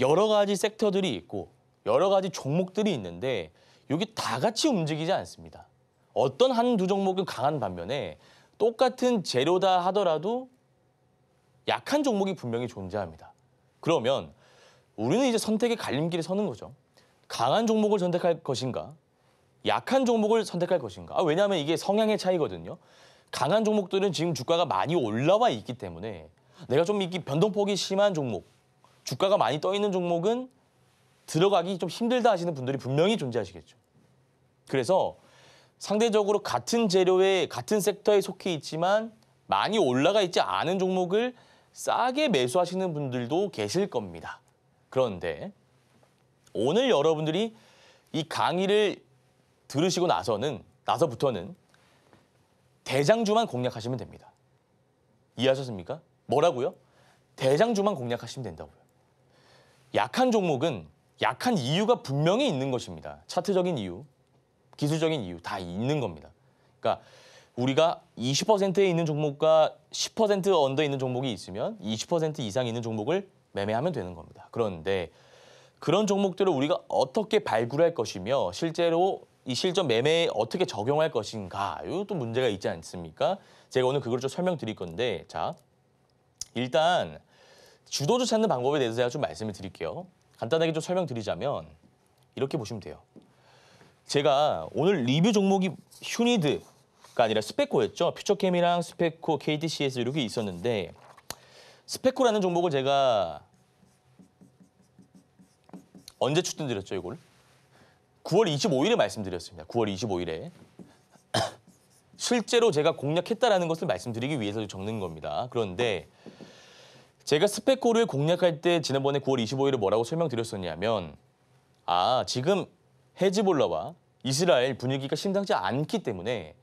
여러 가지 섹터들이 있고 여러 가지 종목들이 있는데 여기 다 같이 움직이지 않습니다. 어떤 한 두 종목은 강한 반면에 똑같은 재료다 하더라도 약한 종목이 분명히 존재합니다. 그러면 우리는 이제 선택의 갈림길에 서는 거죠. 강한 종목을 선택할 것인가? 약한 종목을 선택할 것인가? 아, 왜냐하면 이게 성향의 차이거든요. 강한 종목들은 지금 주가가 많이 올라와 있기 때문에 내가 좀 이게 변동폭이 심한 종목, 주가가 많이 떠 있는 종목은 들어가기 좀 힘들다 하시는 분들이 분명히 존재하시겠죠. 그래서 상대적으로 같은 재료에 같은 섹터에 속해 있지만 많이 올라가 있지 않은 종목을 싸게 매수하시는 분들도 계실 겁니다. 그런데 오늘 여러분들이 이 강의를 들으시고 나서는 나서부터는 대장주만 공략하시면 됩니다. 이해하셨습니까? 뭐라고요? 대장주만 공략하시면 된다고요. 약한 종목은 약한 이유가 분명히 있는 것입니다. 차트적인 이유, 기술적인 이유 다 있는 겁니다. 그러니까 우리가 20%에 있는 종목과 10% 언더 에 있는 종목이 있으면 20% 이상 있는 종목을 매매하면 되는 겁니다. 그런데 그런 종목들을 우리가 어떻게 발굴할 것이며 실제로 이 실전 매매에 어떻게 적용할 것인가 이것도 문제가 있지 않습니까? 제가 오늘 그걸 좀 설명드릴 건데 자 일단 주도주 찾는 방법에 대해서 제가 좀 말씀을 드릴게요. 간단하게 좀 설명드리자면 이렇게 보시면 돼요. 제가 오늘 리뷰 종목이 휴니드가 아니라 스펙코였죠. 퓨처캠이랑 스펙코, KDCS 이렇게 있었는데 스펙코라는 종목을 제가 언제 추천드렸죠, 이걸? 9월 25일에 말씀드렸습니다. 9월 25일에. 실제로 제가 공략했다라는 것을 말씀드리기 위해서 적는 겁니다. 그런데 제가 스펙고를 공략할 때 지난번에 9월 25일에 뭐라고 설명드렸었냐면 아 지금 헤즈볼라와 이스라엘 분위기가 심상치 않기 때문에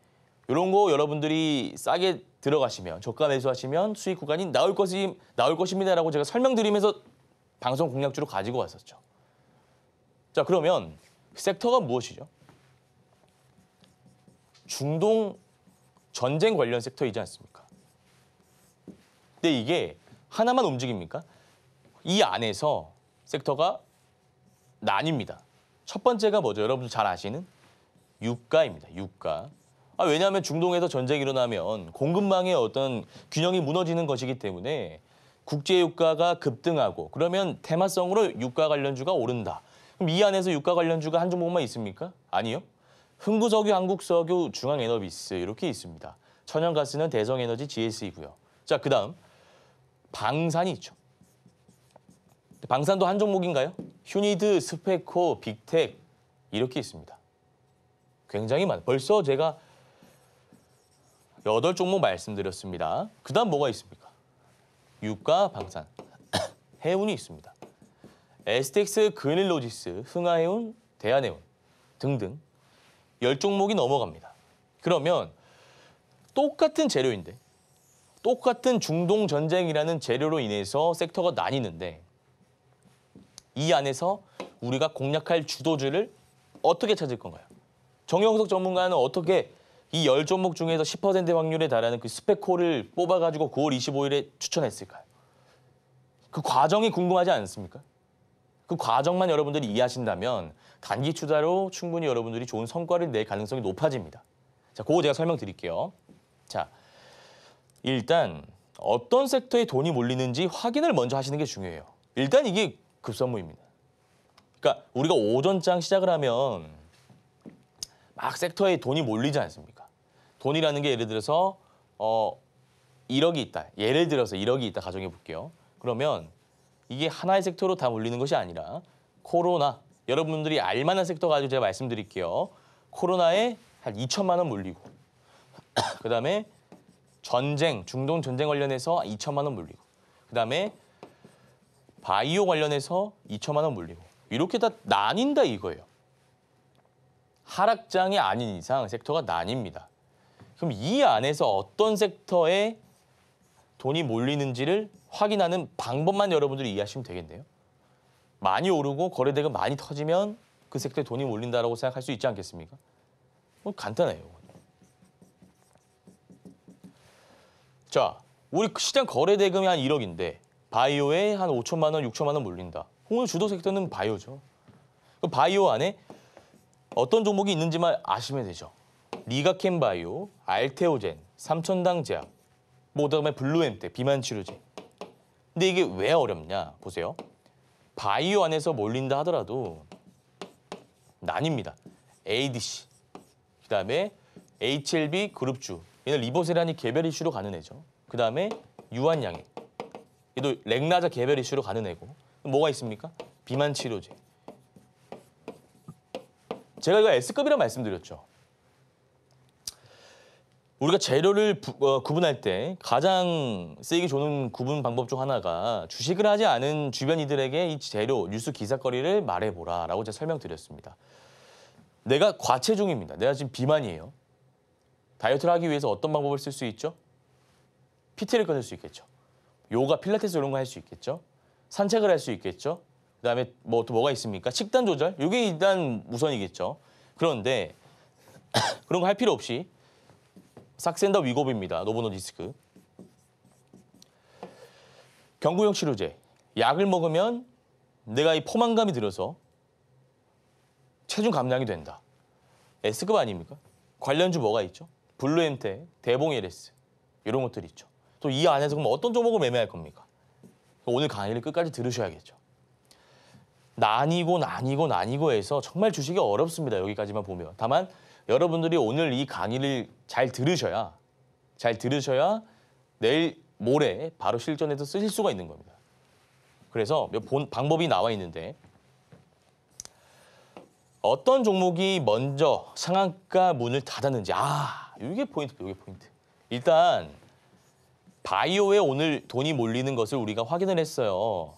이런 거 여러분들이 싸게 들어가시면 저가 매수하시면 수익 구간이 나올 것이 나올 것입니다라고 제가 설명드리면서 방송 공략주로 가지고 왔었죠. 자 그러면 섹터가 무엇이죠? 중동 전쟁 관련 섹터이지 않습니까? 근데 이게 하나만 움직입니까? 이 안에서 섹터가 나뉩니다. 첫 번째가 뭐죠? 여러분들 잘 아시는 유가입니다. 유가. 아, 왜냐하면 중동에서 전쟁이 일어나면 공급망의 어떤 균형이 무너지는 것이기 때문에 국제 유가가 급등하고 그러면 테마성으로 유가 관련주가 오른다. 그럼 이 안에서 유가 관련주가 한 종목만 있습니까? 아니요. 흥구석유, 한국석유, 중앙에너비스 이렇게 있습니다. 천연가스는 대성에너지 GS이고요. 자, 그다음 방산이 있죠. 방산도 한 종목인가요? 휴니드, 스페코, 빅텍 이렇게 있습니다. 굉장히 많아 벌써 제가 여덟 종목 말씀드렸습니다. 그 다음 뭐가 있습니까? 유가, 방산, 해운이 있습니다. 에스텍스, 그릴로지스, 흥하해운, 대한해운 등등 열종목이 넘어갑니다. 그러면 똑같은 재료인데 똑같은 중동 전쟁이라는 재료로 인해서 섹터가 나뉘는데 이 안에서 우리가 공략할 주도주를 어떻게 찾을 건가요? 정영석 전문가는 어떻게 이 열 종목 중에서 10% 확률에 달하는 그 스펙콜을 뽑아가지고 9월 25일에 추천했을까요? 그 과정이 궁금하지 않습니까? 그 과정만 여러분들이 이해하신다면 단기 투자로 충분히 여러분들이 좋은 성과를 낼 가능성이 높아집니다. 자, 그거 제가 설명드릴게요. 자, 일단 어떤 섹터에 돈이 몰리는지 확인을 먼저 하시는 게 중요해요. 일단 이게 급선무입니다. 그러니까 우리가 오전장 시작을 하면 막 섹터에 돈이 몰리지 않습니까? 돈이라는 게 예를 들어서 어 1억이 있다. 예를 들어서 1억이 있다 가정해 볼게요. 그러면 이게 하나의 섹터로 다 몰리는 것이 아니라 코로나 여러분들이 알만한 섹터 가지고 제가 말씀드릴게요. 코로나에 한 2천만 원 몰리고 그다음에 전쟁, 중동 전쟁 관련해서 2천만 원 물리고 그다음에 바이오 관련해서 2천만 원 물리고 이렇게 다 나뉜다 이거예요. 하락장이 아닌 이상 섹터가 나뉩니다. 그럼 이 안에서 어떤 섹터에 돈이 몰리는지를 확인하는 방법만 여러분들이 이해하시면 되겠네요. 많이 오르고 거래대가 많이 터지면 그 섹터에 돈이 몰린다라고 생각할 수 있지 않겠습니까? 뭐 간단해요. 자, 우리 시장 거래 대금이 한 1억인데 바이오에 한 5천만 원, 6천만 원 몰린다. 오늘 주도 섹터는 바이오죠. 그 바이오 안에 어떤 종목이 있는지만 아시면 되죠. 리가켄 바이오, 알테오젠, 삼천당제약, 뭐 그다음에 블루엠테, 비만 치료제. 근데 이게 왜 어렵냐 보세요. 바이오 안에서 몰린다 하더라도 난입니다. ADC, 그다음에 HLB 그룹주, 얘는 리보세란이 개별 이슈로 가는 애죠. 그 다음에 유한양액. 얘도 렉나자 개별 이슈로 가는 애고. 뭐가 있습니까? 비만 치료제. 제가 이거 S급이라 말씀드렸죠. 우리가 재료를 부, 어, 구분할 때 가장 쓰이기 좋은 구분 방법 중 하나가 주식을 하지 않은 주변이들에게 이 재료, 뉴스 기사거리를 말해보라라고 제가 설명드렸습니다. 내가 과체중입니다. 내가 지금 비만이에요. 다이어트를 하기 위해서 어떤 방법을 쓸 수 있죠? PT를 끊을 수 있겠죠. 요가, 필라테스 이런 거 할 수 있겠죠. 산책을 할 수 있겠죠. 그다음에 뭐또 뭐가 있습니까? 식단 조절? 이게 일단 우선이겠죠. 그런데 그런 거 할 필요 없이 삭센더 위고입니다 노보노디스크. 경구용 치료제. 약을 먹으면 내가 이 포만감이 들어서 체중 감량이 된다. S급 아닙니까? 관련주 뭐가 있죠? 블루엔테 대봉에레스 이런 것들이 있죠. 또 이 안에서 그럼 어떤 종목을 매매할 겁니까? 오늘 강의를 끝까지 들으셔야겠죠. 난이고 난이고 난이고 해서 정말 주식이 어렵습니다. 여기까지만 보면. 다만 여러분들이 오늘 이 강의를 잘 들으셔야 잘 들으셔야 내일 모레 바로 실전에서 쓰실 수가 있는 겁니다. 그래서 몇 본, 방법이 나와 있는데 어떤 종목이 먼저 상한가 문을 닫았는지 아 이게 포인트, 이게 포인트. 일단 바이오에 오늘 돈이 몰리는 것을 우리가 확인을 했어요.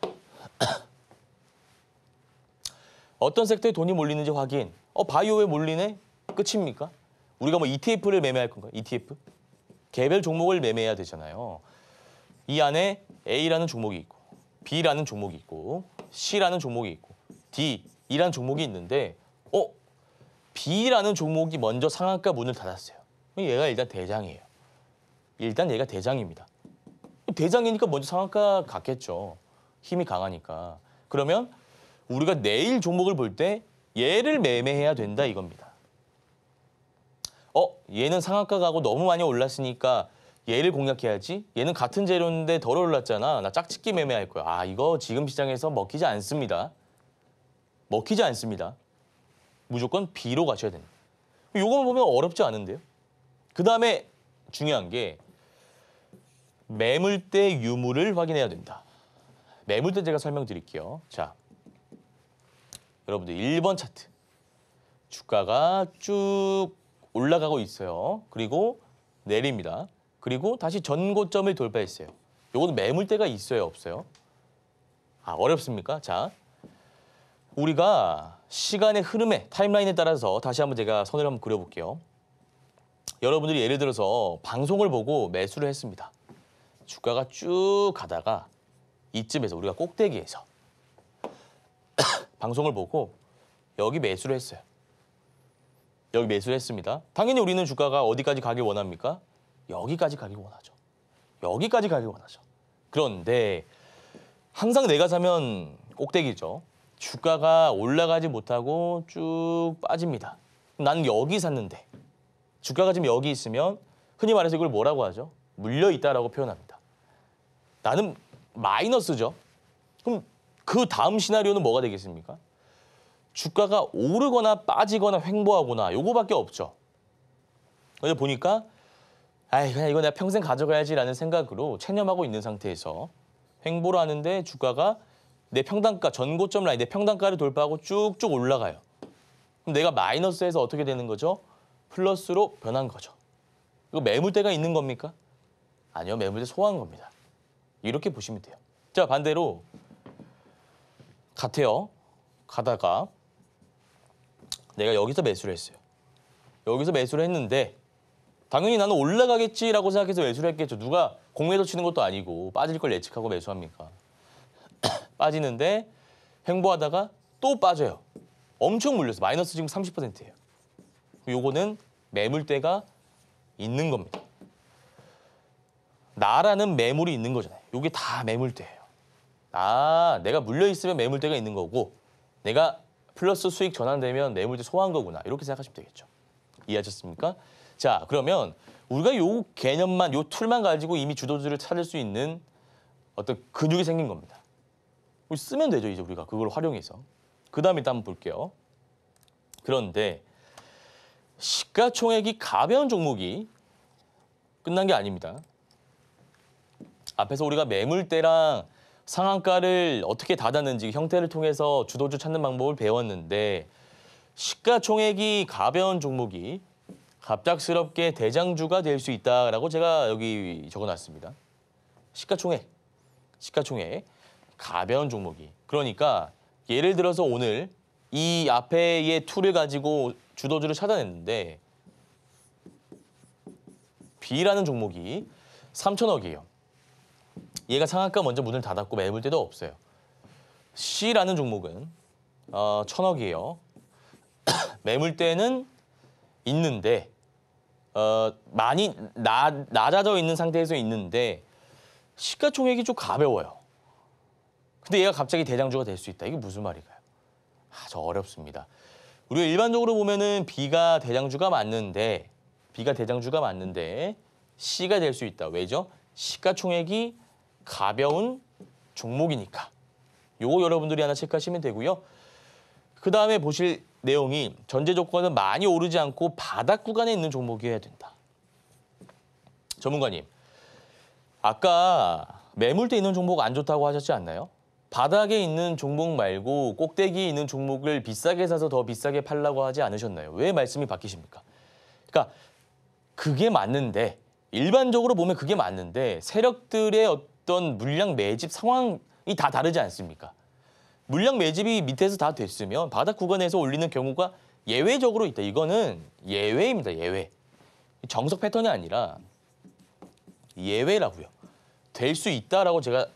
어떤 섹터에 돈이 몰리는지 확인. 어, 바이오에 몰리네? 끝입니까? 우리가 뭐 ETF를 매매할 건가 ETF? 개별 종목을 매매해야 되잖아요. 이 안에 A라는 종목이 있고 B라는 종목이 있고 C라는 종목이 있고 D이라는 종목이 있는데 B라는 종목이 먼저 상한가 문을 닫았어요. 얘가 일단 대장이에요. 일단 얘가 대장입니다. 대장이니까 먼저 상한가 갔겠죠. 힘이 강하니까. 그러면 우리가 내일 종목을 볼 때 얘를 매매해야 된다 이겁니다. 어? 얘는 상한가 가고 너무 많이 올랐으니까 얘를 공략해야지. 얘는 같은 재료인데 덜 올랐잖아. 나 짝짓기 매매할 거야. 아 이거 지금 시장에서 먹히지 않습니다. 먹히지 않습니다. 무조건 B로 가셔야 됩니다. 요거만 보면 어렵지 않은데요. 그다음에 중요한 게 매물대 유무를 확인해야 된다. 매물대 제가 설명드릴게요. 자, 여러분들 1번 차트. 주가가 쭉 올라가고 있어요. 그리고 내립니다. 그리고 다시 전고점을 돌파했어요. 요건 매물대가 있어요, 없어요? 아, 어렵습니까? 자, 우리가 시간의 흐름에 타임라인에 따라서 다시 한번 제가 선을 한번 그려볼게요. 여러분들이 예를 들어서 방송을 보고 매수를 했습니다. 주가가 쭉 가다가 이쯤에서 우리가 꼭대기에서 방송을 보고 여기 매수를 했어요. 여기 매수를 했습니다. 당연히 우리는 주가가 어디까지 가길 원합니까? 여기까지 가길 원하죠. 여기까지 가길 원하죠. 그런데 항상 내가 사면 꼭대기죠. 주가가 올라가지 못하고 쭉 빠집니다. 난 여기 샀는데 주가가 지금 여기 있으면 흔히 말해서 이걸 뭐라고 하죠? 물려 있다라고 표현합니다. 나는 마이너스죠. 그럼 그 다음 시나리오는 뭐가 되겠습니까? 주가가 오르거나 빠지거나 횡보하거나 요거밖에 없죠. 근데 보니까 아이 그냥 이거 내가 평생 가져가야지라는 생각으로 체념하고 있는 상태에서 횡보를 하는데 주가가 내 평단가, 전고점 라인, 내 평단가를 돌파하고 쭉쭉 올라가요. 그럼 내가 마이너스에서 어떻게 되는 거죠? 플러스로 변한 거죠. 이거 매물대가 있는 겁니까? 아니요, 매물대 소화한 겁니다. 이렇게 보시면 돼요. 자, 반대로 같아요. 가다가 내가 여기서 매수를 했어요. 여기서 매수를 했는데 당연히 나는 올라가겠지라고 생각해서 매수를 했겠죠. 누가 공매도 치는 것도 아니고 빠질 걸 예측하고 매수합니까? 빠지는데 횡보하다가 또 빠져요. 엄청 물려서 마이너스 지금 30%예요. 요거는 매물대가 있는 겁니다. 나라는 매물이 있는 거잖아요. 요게 다 매물대예요. 아, 내가 물려 있으면 매물대가 있는 거고 내가 플러스 수익 전환되면 매물대 소화한 거구나. 이렇게 생각하시면 되겠죠. 이해하셨습니까? 자, 그러면 우리가 요 개념만, 요 툴만 가지고 이미 주도주를 찾을 수 있는 어떤 근육이 생긴 겁니다. 쓰면 되죠 이제 우리가 그걸 활용해서 그 다음에 일단 한번 볼게요 그런데 시가총액이 가벼운 종목이 끝난 게 아닙니다 앞에서 우리가 매물대랑 상한가를 어떻게 닫았는지 형태를 통해서 주도주 찾는 방법을 배웠는데 시가총액이 가벼운 종목이 갑작스럽게 대장주가 될 수 있다라고 제가 여기 적어놨습니다. 시가총액, 시가총액. 가벼운 종목이. 그러니까 예를 들어서 오늘 이 앞에의 툴을 가지고 주도주를 찾아냈는데 B라는 종목이 3천억이에요. 얘가 상한가 먼저 문을 닫았고 매물 때도 없어요. C라는 종목은 어, 천억이에요. 매물 때는 있는데 어, 많이 나, 낮아져 있는 상태에서 있는데 시가총액이 좀 가벼워요. 근데 얘가 갑자기 대장주가 될 수 있다. 이게 무슨 말인가요 아, 저 어렵습니다. 우리가 일반적으로 보면은 B가 대장주가 맞는데 B가 대장주가 맞는데 C가 될 수 있다. 왜죠? 시가총액이 가벼운 종목이니까. 요거 여러분들이 하나 체크하시면 되고요. 그 다음에 보실 내용이 전제 조건은 많이 오르지 않고 바닥 구간에 있는 종목이어야 된다. 전문가님, 아까 매물대 있는 종목 안 좋다고 하셨지 않나요? 바닥에 있는 종목 말고 꼭대기에 있는 종목을 비싸게 사서 더 비싸게 팔라고 하지 않으셨나요? 왜 말씀이 바뀌십니까? 그러니까 그게 맞는데 일반적으로 보면 그게 맞는데 세력들의 어떤 물량 매집 상황이 다 다르지 않습니까? 물량 매집이 밑에서 다 됐으면 바닥 구간에서 올리는 경우가 예외적으로 있다. 이거는 예외입니다. 예외. 정석 패턴이 아니라 예외라고요. 될 수 있다라고 제가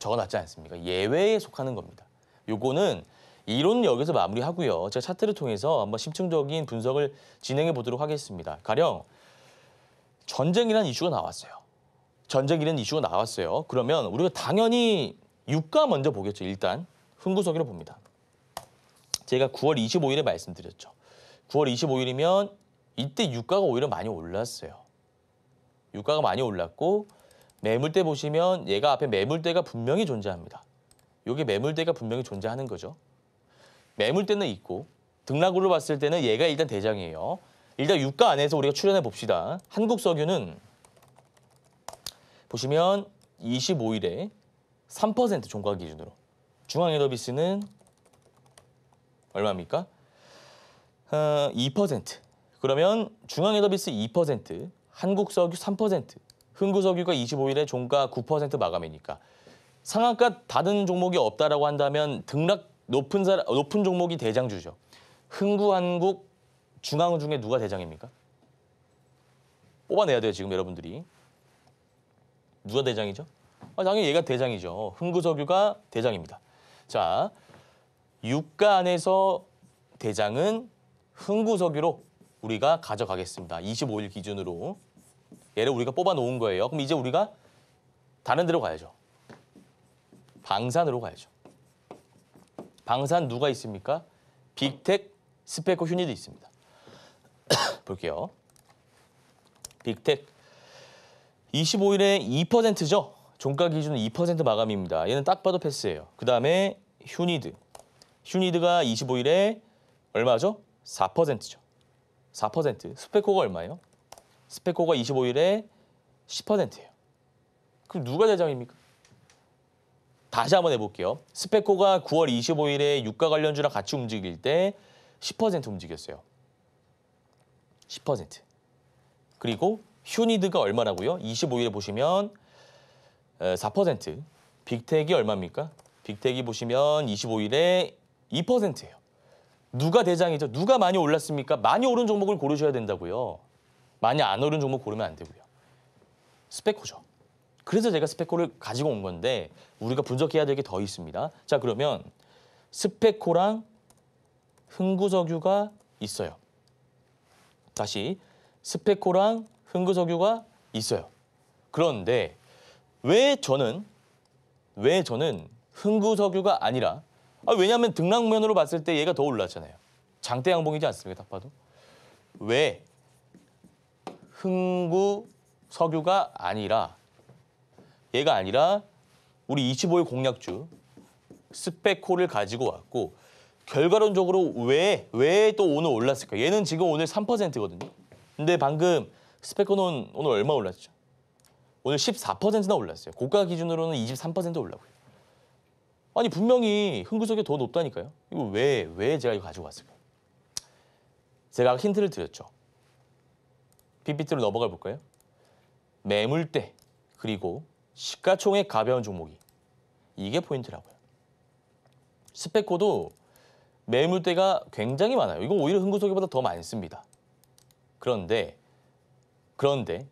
적어놨지 않습니까? 예외에 속하는 겁니다. 요거는 이론 여기서 마무리하고요. 제가 차트를 통해서 한번 심층적인 분석을 진행해 보도록 하겠습니다. 가령 전쟁이라는 이슈가 나왔어요. 전쟁이라는 이슈가 나왔어요. 그러면 우리가 당연히 유가 먼저 보겠죠. 일단 흥구석이로 봅니다. 제가 9월 25일에 말씀드렸죠. 9월 25일이면 이때 유가가 오히려 많이 올랐어요. 유가가 많이 올랐고 매물대 보시면 얘가 앞에 매물대가 분명히 존재합니다. 여기 매물대가 분명히 존재하는 거죠. 매물대는 있고 등락으로 봤을 때는 얘가 일단 대장이에요. 일단 유가 안에서 우리가 출연해 봅시다. 한국석유는 보시면 25일에 3% 종가 기준으로 중앙에너비스는 얼마입니까? 어, 2% 그러면 중앙에너비스 2% 한국석유 3% 흥구석유가 25일에 종가 9% 마감이니까 상한가 다른 종목이 없다라고 한다면 등락 높은 사 높은 종목이 대장주죠. 흥구한국 중앙 중에 누가 대장입니까? 뽑아내야 돼요 지금 여러분들이. 누가 대장이죠? 아, 당연히 얘가 대장이죠. 흥구석유가 대장입니다. 자, 유가 안에서 대장은 흥구석유로 우리가 가져가겠습니다. 25일 기준으로. 얘를 우리가 뽑아놓은 거예요. 그럼 이제 우리가 다른 데로 가야죠. 방산으로 가야죠. 방산 누가 있습니까? 빅텍, 스펙코 휴니도 있습니다. 볼게요. 빅텍 25일에 2%죠. 종가 기준 2% 마감입니다. 얘는 딱 봐도 패스예요. 그 다음에 휴니드. 휴니드가 25일에 얼마죠? 4%죠. 4%. 스펙코가 얼마예요? 스펙코가 25일에 10%예요. 그럼 누가 대장입니까? 다시 한번 해볼게요. 스펙코가 9월 25일에 유가 관련주랑 같이 움직일 때 10% 움직였어요. 10%. 그리고 휴니드가 얼마라고요? 25일에 보시면 4%. 빅텍이 얼마입니까? 빅텍이 보시면 25일에 2%예요. 누가 대장이죠? 누가 많이 올랐습니까? 많이 오른 종목을 고르셔야 된다고요. 많이 안 오른 종목 고르면 안 되고요. 스펙코죠. 그래서 제가 스펙코를 가지고 온 건데 우리가 분석해야 될 게 더 있습니다. 자 그러면 스펙코랑 흥구석유가 있어요. 다시 스펙코랑 흥구석유가 있어요. 그런데 왜 저는 왜 저는 흥구석유가 아니라 아, 왜냐하면 등락면으로 봤을 때 얘가 더 올랐잖아요. 장대 양봉이지 않습니까? 딱 봐도. 왜 흥구 석유가 아니라 얘가 아니라 우리 25일 공략주 스펙코를 가지고 왔고 결과론적으로 왜 왜 또 오늘 올랐을까? 얘는 지금 오늘 3%거든요. 근데 방금 스펙콜은 오늘 얼마 올랐죠? 오늘 14%나 올랐어요. 고가 기준으로는 23% 올라고요. 아니 분명히 흥구석이 더 높다니까요. 이거 왜 왜 제가 이거 가지고 왔을까요? 제가 힌트를 드렸죠. 빅비트로 넘어가 볼까요? 매물대 그리고 시가총액 가벼운 종목이 이게 포인트라고요. 스펙코도 매물대가 굉장히 많아요. 이거 오히려 흥구석개보다더 많습니다. 그런데 그런데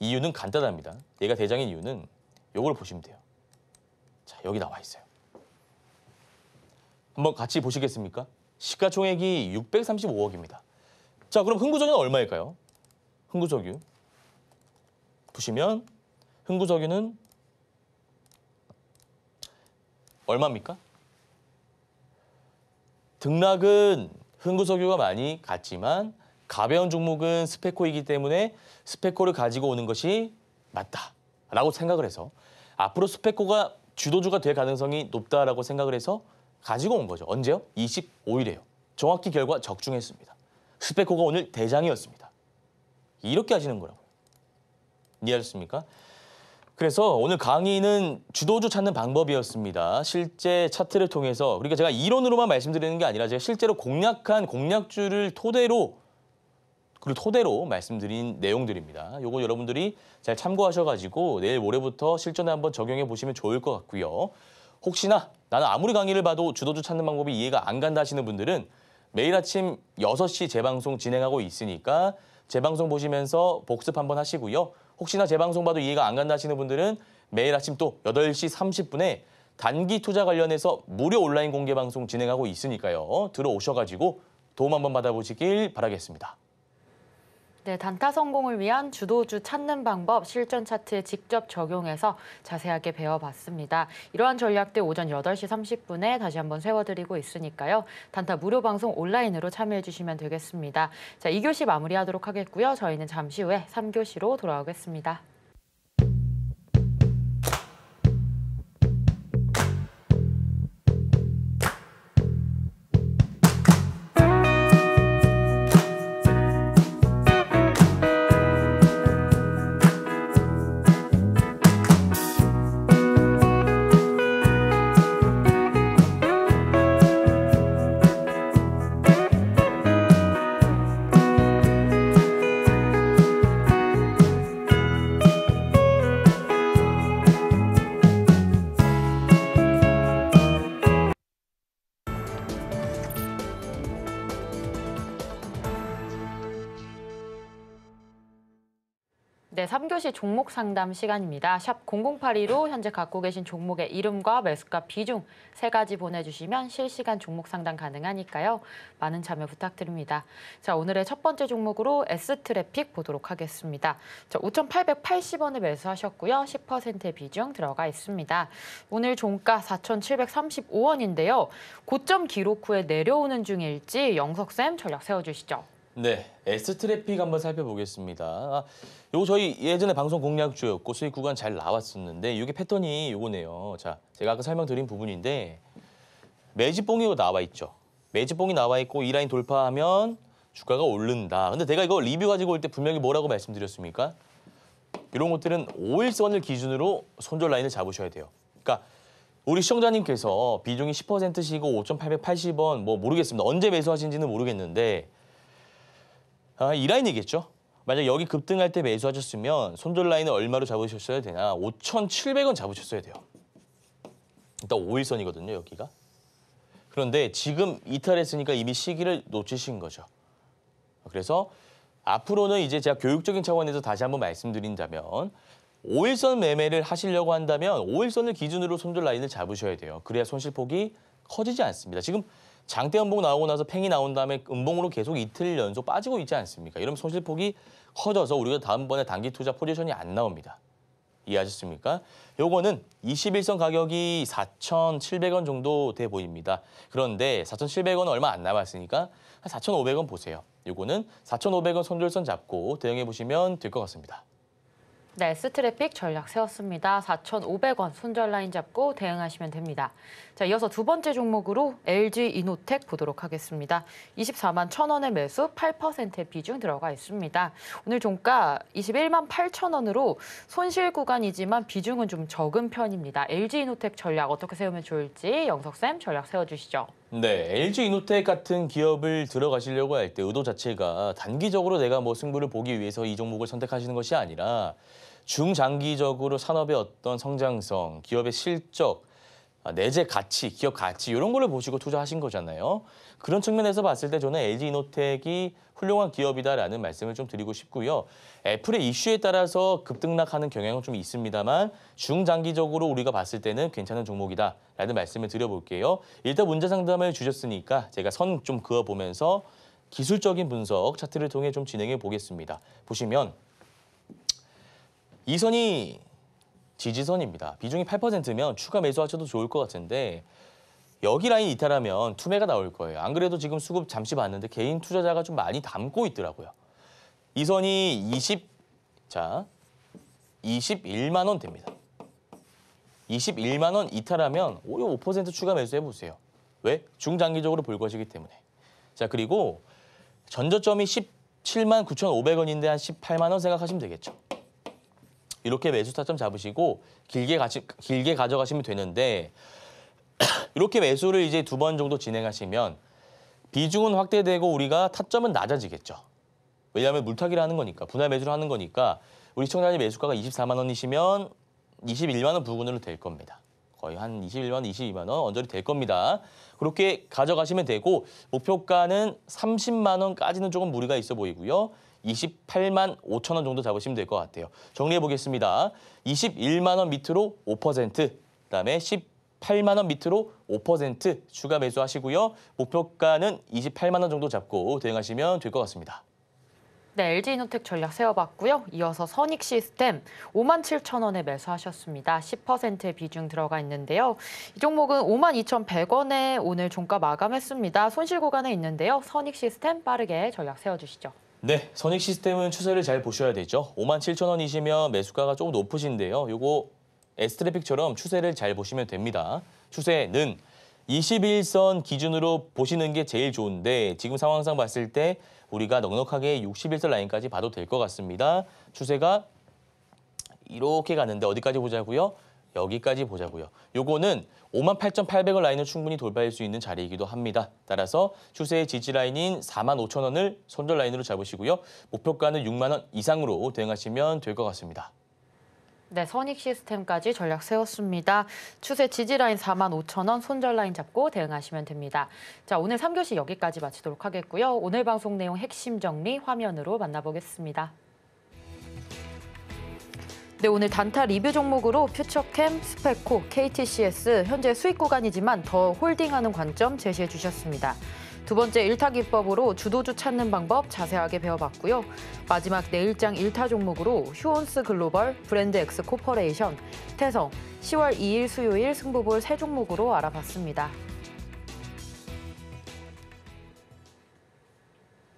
이유는 간단합니다. 얘가 대장인 이유는 이걸 보시면 돼요. 자 여기 나와 있어요. 한번 같이 보시겠습니까? 시가총액이 635억입니다. 자 그럼 흥구전이 얼마일까요? 흥구석유 보시면 흥구석유는 얼마입니까? 등락은 흥구석유가 많이 갔지만 가벼운 종목은 스페코이기 때문에 스페코를 가지고 오는 것이 맞다라고 생각을 해서 앞으로 스페코가 주도주가 될 가능성이 높다라고 생각을 해서 가지고 온 거죠. 언제요? 25일에요. 정확히 결과 적중했습니다. 스페코가 오늘 대장이었습니다. 이렇게 하시는 거라고. 이해하셨습니까? 그래서 오늘 강의는 주도주 찾는 방법이었습니다. 실제 차트를 통해서 그러니까 제가 이론으로만 말씀드리는 게 아니라 제가 실제로 공략한 공략주를 토대로 그리고 토대로 말씀드린 내용들입니다. 요거 여러분들이 잘 참고하셔가지고 내일 모레부터 실전에 한번 적용해 보시면 좋을 것 같고요. 혹시나 나는 아무리 강의를 봐도 주도주 찾는 방법이 이해가 안 간다 하시는 분들은 매일 아침 여시 재방송 진행하고 있으니까 재방송 보시면서 복습 한번 하시고요. 혹시나 재방송 봐도 이해가 안 간다 하시는 분들은 매일 아침 또 8시 30분에 단기 투자 관련해서 무료 온라인 공개 방송 진행하고 있으니까요. 들어오셔가지고 도움 한번 받아보시길 바라겠습니다. 네, 단타 성공을 위한 주도주 찾는 방법 실전 차트에 직접 적용해서 자세하게 배워봤습니다. 이러한 전략들 오전 8시 30분에 다시 한번 세워드리고 있으니까요. 단타 무료 방송 온라인으로 참여해주시면 되겠습니다. 자, 2교시 마무리하도록 하겠고요. 저희는 잠시 후에 3교시로 돌아오겠습니다. 네, 3교시 종목 상담 시간입니다. 샵 0082로 현재 갖고 계신 종목의 이름과 매수가 비중 세 가지 보내주시면 실시간 종목 상담 가능하니까요. 많은 참여 부탁드립니다. 자, 오늘의 첫 번째 종목으로 S트래픽 보도록 하겠습니다. 자, 5 8 8 0원을 매수하셨고요. 10%의 비중 들어가 있습니다. 오늘 종가 4,735원인데요. 고점 기록 후에 내려오는 중일지 영석쌤 전략 세워주시죠. 네, S 트래픽 한번 살펴보겠습니다. 아, 요거 저희 예전에 방송 공략주였고 수익 구간 잘 나왔었는데 이게 패턴이 요거네요. 자, 제가 아까 설명드린 부분인데 매집봉이 나와 있죠. 매집봉이 나와 있고 이 라인 돌파하면 주가가 오른다. 근데 내가 이거 리뷰 가지고 올 때 분명히 뭐라고 말씀드렸습니까? 이런 것들은 5일선을 기준으로 손절 라인을 잡으셔야 돼요. 그러니까 우리 시청자님께서 비중이 10%시고 5,880원 뭐 모르겠습니다. 언제 매수하신지는 모르겠는데 아, 이 라인이겠죠. 만약 여기 급등할 때 매수하셨으면 손절 라인을 얼마로 잡으셨어야 되나 5,700원 잡으셨어야 돼요. 일단 5일선이거든요, 여기가. 그런데 지금 이탈했으니까 이미 시기를 놓치신 거죠. 그래서 앞으로는 이제 제가 교육적인 차원에서 다시 한번 말씀드린다면 5일선 매매를 하시려고 한다면 5일선을 기준으로 손절 라인을 잡으셔야 돼요. 그래야 손실폭이 커지지 않습니다. 지금 장대연봉 나오고 나서 팽이 나온 다음에 음봉으로 계속 이틀 연속 빠지고 있지 않습니까? 이러면 손실폭이 커져서 우리가 다음번에 단기 투자 포지션이 안 나옵니다. 이해하셨습니까? 요거는 21선 가격이 4,700원 정도 돼 보입니다. 그런데 4,700원은 얼마 안 남았으니까 한 4,500원 보세요. 요거는 4,500원 손절선 잡고 대응해 보시면 될 것 같습니다. 네, 스트래픽 전략 세웠습니다. 4,500원 손절 라인 잡고 대응하시면 됩니다. 자, 이어서 두 번째 종목으로 LG 이노텍 보도록 하겠습니다. 24만 1,000원의 매수 8%의 비중 들어가 있습니다. 오늘 종가 21만 8,000원으로 손실 구간이지만 비중은 좀 적은 편입니다. LG 이노텍 전략 어떻게 세우면 좋을지 영석쌤 전략 세워주시죠. 네, LG 이노텍 같은 기업을 들어가시려고 할 때 의도 자체가 단기적으로 내가 뭐 승부를 보기 위해서 이 종목을 선택하시는 것이 아니라 중장기적으로 산업의 어떤 성장성, 기업의 실적, 아, 내재 가치, 기업 가치 이런 걸 보시고 투자하신 거잖아요. 그런 측면에서 봤을 때 저는 LG 이노텍이 훌륭한 기업이다라는 말씀을 좀 드리고 싶고요. 애플의 이슈에 따라서 급등락하는 경향은 좀 있습니다만 중장기적으로 우리가 봤을 때는 괜찮은 종목이다라는 말씀을 드려볼게요. 일단 문제 상담을 주셨으니까 제가 선 좀 그어보면서 기술적인 분석 차트를 통해 좀 진행해 보겠습니다. 보시면 이 선이 지지선입니다. 비중이 8%면 추가 매수하셔도 좋을 것 같은데 여기 라인 이탈하면 투매가 나올 거예요. 안 그래도 지금 수급 잠시 봤는데 개인 투자자가 좀 많이 담고 있더라고요. 이 선이 20, 자, 21만 원 됩니다. 21만 원 이탈하면 오5% 추가 매수해보세요. 왜? 중장기적으로 볼 것이기 때문에. 자, 그리고 전저점이 17만 9,500원인데 한 18만 원 생각하시면 되겠죠. 이렇게 매수 타점 잡으시고 길게, 가시, 길게 가져가시면 되는데 이렇게 매수를 이제 두 번 정도 진행하시면 비중은 확대되고 우리가 타점은 낮아지겠죠. 왜냐하면 물타기를 하는 거니까 분할 매수를 하는 거니까 우리 시청자님 매수가가 24만 원이시면 21만 원 부근으로 될 겁니다. 거의 한 21만 원, 22만 원 언저리 될 겁니다. 그렇게 가져가시면 되고 목표가는 30만 원까지는 조금 무리가 있어 보이고요. 28만 5천 원 정도 잡으시면 될 것 같아요. 정리해 보겠습니다. 21만 원 밑으로 5%, 그다음에 10 8만 원 밑으로 5% 추가 매수하시고요. 목표가는 28만 원 정도 잡고 대응하시면 될 것 같습니다. 네, LG이노텍 전략 세워봤고요. 이어서 선익 시스템 5만 7천 원에 매수하셨습니다. 10%의 비중 들어가 있는데요. 이 종목은 5만 2,100원에 오늘 종가 마감했습니다. 손실 구간에 있는데요. 선익 시스템 빠르게 전략 세워주시죠. 네, 선익 시스템은 추세를 잘 보셔야 되죠. 5만 7천 원이시면 매수가가 조금 높으신데요. 요거 S트래픽처럼 추세를 잘 보시면 됩니다. 추세는 21선 기준으로 보시는 게 제일 좋은데 지금 상황상 봤을 때 우리가 넉넉하게 61선 라인까지 봐도 될 것 같습니다. 추세가 이렇게 가는데 어디까지 보자고요? 여기까지 보자고요. 요거는 58,800원 라인을 충분히 돌파할 수 있는 자리이기도 합니다. 따라서 추세의 지지 라인인 45,000원을 손절 라인으로 잡으시고요. 목표가는 6만 원 이상으로 대응하시면 될 것 같습니다. 네, 선익 시스템까지 전략 세웠습니다. 추세 지지라인 4만 5천 원, 손절라인 잡고 대응하시면 됩니다. 자, 오늘 3교시 여기까지 마치도록 하겠고요. 오늘 방송 내용 핵심 정리 화면으로 만나보겠습니다. 네, 오늘 단타 리뷰 종목으로 퓨처캠, 스펙코, KTCS 현재 수익 구간이지만 더 홀딩하는 관점 제시해 주셨습니다. 두 번째 일타 기법으로 주도주 찾는 방법 자세하게 배워봤고요. 마지막 내일장 일타 종목으로 휴온스 글로벌, 브랜드 엑스 코퍼레이션, 태성, 10월 2일 수요일 승부볼 세 종목으로 알아봤습니다.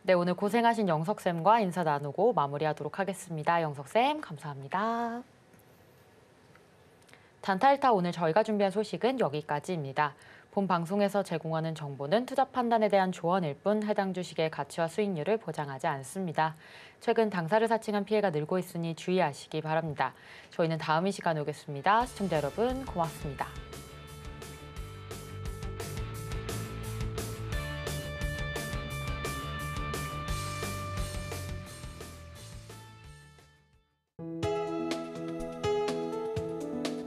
네, 오늘 고생하신 영석쌤과 인사 나누고 마무리하도록 하겠습니다. 영석쌤, 감사합니다. 단탈타 오늘 저희가 준비한 소식은 여기까지입니다. 본 방송에서 제공하는 정보는 투자 판단에 대한 조언일 뿐 해당 주식의 가치와 수익률을 보장하지 않습니다. 최근 당사를 사칭한 피해가 늘고 있으니 주의하시기 바랍니다. 저희는 다음 이 시간 오겠습니다. 시청자 여러분 고맙습니다.